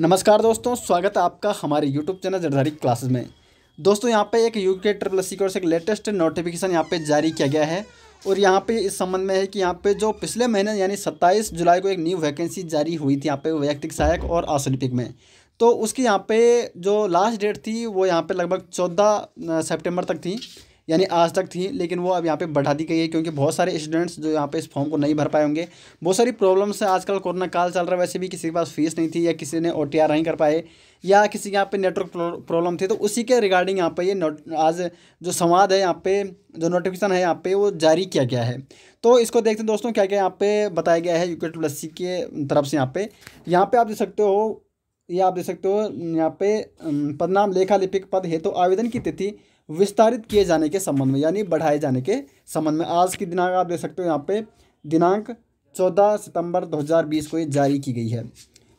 नमस्कार दोस्तों स्वागत है आपका हमारे YouTube चैनल जरदारी क्लासेस में दोस्तों यहाँ पे एक यू के ट्रिपल सी कोर्स से एक लेटेस्ट नोटिफिकेशन यहाँ पे जारी किया गया है और यहाँ पे इस संबंध में है कि यहाँ पे जो पिछले महीने यानी 27 जुलाई को एक न्यू वैकेंसी जारी हुई थी यहाँ पे वैयक्तिक सहायक और आसोलिपिक में तो उसकी यहाँ पे जो लास्ट डेट थी वो यहाँ पे लगभग चौदह सेप्टेम्बर तक थी यानी आज तक थी लेकिन वो अब यहाँ पे बढ़ा दी गई है क्योंकि बहुत सारे स्टूडेंट्स जो यहाँ पे इस फॉर्म को नहीं भर पाए होंगे बहुत सारी प्रॉब्लम्स है आजकल कोरोना काल चल रहा है वैसे भी किसी के पास फीस नहीं थी या किसी ने ओ नहीं कर पाए या किसी के यहाँ पे नेटवर्क प्रॉब्लम थी तो उसी के रिगार्डिंग यहाँ पे ये नोट आज जो संवाद है यहाँ पे जो नोटिफिकेशन है यहाँ पे वो जारी किया गया है तो इसको देखते हैं दोस्तों क्या क्या यहाँ पे बताया गया है यूके के सी के तरफ से यहाँ पे यहाँ पे आप देख सकते हो ये आप देख सकते हो यहाँ पे पदनाम लेखा लिपिक पद हेतु तो आवेदन की तिथि विस्तारित किए जाने के संबंध में यानी बढ़ाए जाने के संबंध में आज की दिनांक आप देख सकते हो यहाँ पे दिनांक 14 सितंबर 2020 को ये जारी की गई है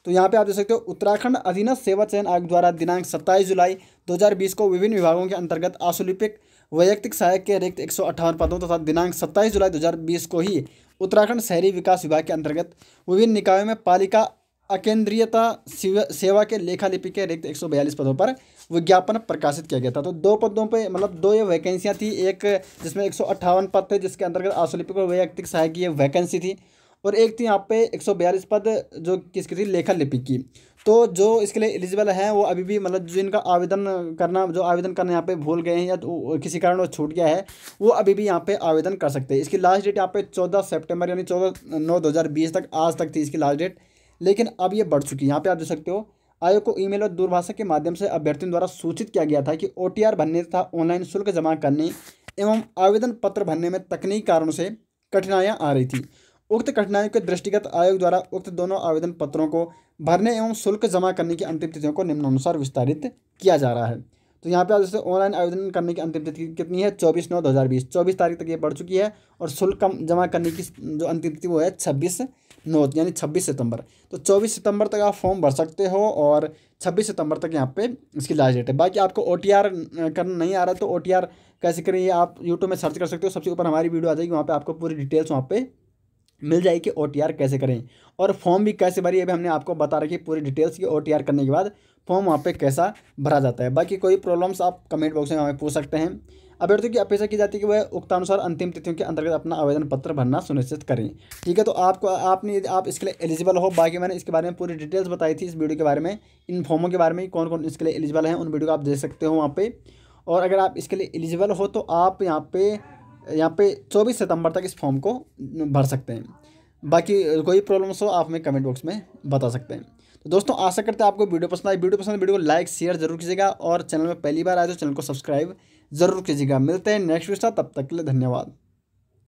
तो यहाँ पे आप देख सकते हो उत्तराखंड अधीनस्थ सेवा चयन आयोग द्वारा दिनांक 27 जुलाई 2020 को विभिन्न विभागों के अंतर्गत आशुलिपिक वैयक्तिक सहायक के रिक्त एक पदों तथा दिनांक सत्ताईस जुलाई दो को ही उत्तराखंड शहरी विकास विभाग के अंतर्गत विभिन्न निकायों में पालिका अकेंद्रीयता सेवा के लेखा लिपि के रिक्त एक सौ बयालीस पदों पर विज्ञापन प्रकाशित किया गया था तो दो पदों पे मतलब दो ये वैकेंसियाँ थी एक जिसमें एक सौ अट्ठावन पद थे जिसके अंतर्गत आशुलिपिक और वैयक्तिक सहायक की ये वैकेंसी थी और एक थी यहाँ पे एक सौ बयालीस पद जो किसकी थी लेखा लिपि की तो जो इसके लिए एलिजिबल हैं वो अभी भी मतलब जिनका आवेदन करना जो आवेदन करना यहाँ पे भूल गए हैं या तो किसी कारण वो छूट गया है वो अभी भी यहाँ पे आवेदन कर सकते हैं इसकी लास्ट डेट यहाँ पे चौदह सितंबर यानी चौदह नौ दो हज़ार बीस तक आज तक थी इसकी लास्ट डेट लेकिन अब ये बढ़ चुकी है यहाँ पे आप देख सकते हो आयोग को ईमेल और दूरभाषा के माध्यम से अभ्यर्थियों द्वारा सूचित किया गया था कि ओ भरने तथा ऑनलाइन शुल्क जमा करने एवं आवेदन पत्र भरने में तकनीकी कारणों से कठिनाइयाँ आ रही थी उक्त कठिनाइयों के दृष्टिगत आयोग द्वारा उक्त दोनों आवेदन पत्रों को भरने एवं शुल्क जमा करने की अंतिम तिथियों को निम्नानुसार विस्तारित किया जा रहा है तो यहाँ पे आप जैसे ऑनलाइन आवेदन करने की अंतिम तिथि कितनी है चौबीस नौ दो हज़ार बीस चौबीस तारीख तक ये बढ़ चुकी है और शुल्क कम जमा करने की जो अंतिम तिथि वो है छब्बीस नौ यानी छब्बीस सितंबर तो चौबीस सितंबर तक आप फॉर्म भर सकते हो और छब्बीस सितंबर तक यहाँ पे इसकी लास्ट डेट है बाकी आपको ओ करना नहीं आ रहा तो ओ कैसे करें ये आप यूट्यूब में सर्च कर सकते हो सबसे ऊपर हमारी वीडियो आ जाएगी वहाँ पर आपको पूरी डिटेल्स वहाँ पर मिल जाएगी कि ओ कैसे करें और फॉर्म भी कैसे भरी अभी हमने आपको बता रखी पूरी डिटेल्स की ओ करने के बाद फॉर्म वहाँ पर कैसा भरा जाता है बाकी कोई प्रॉब्लम्स आप कमेंट बॉक्स में हमें पूछ सकते हैं अभ्यर्थियों की अपेक्षा की जाती है कि वह उक्तानुसार अंतिम तिथियों के अंतर्गत अपना आवेदन पत्र भरना सुनिश्चित करें ठीक है तो आपको आपने यदि आप इसके लिए एलिजिबल हो बाकी मैंने इसके बारे में पूरी डिटेल्स बताई थी इस वीडियो के बारे में इन फॉर्मों के बारे में कौन कौन इसके लिए एलिजिबल हैं उन वीडियो को आप देख सकते हो वहाँ पर और अगर आप इसके लिए एलिजिबल हो तो आप यहाँ पे यहाँ पे चौबीस सितंबर तक इस फॉर्म को भर सकते हैं बाकी कोई प्रॉब्लम्स हो आप हमें कमेंट बॉक्स में बता सकते हैं तो दोस्तों आशा करते हैं आपको वीडियो पसंद आई वीडियो पसंद वीडियो को लाइक शेयर जरूर कीजिएगा और चैनल में पहली बार आए तो चैनल को सब्सक्राइब ज़रूर कीजिएगा मिलते हैं नेक्स्ट वीडियो तब तक के लिए धन्यवाद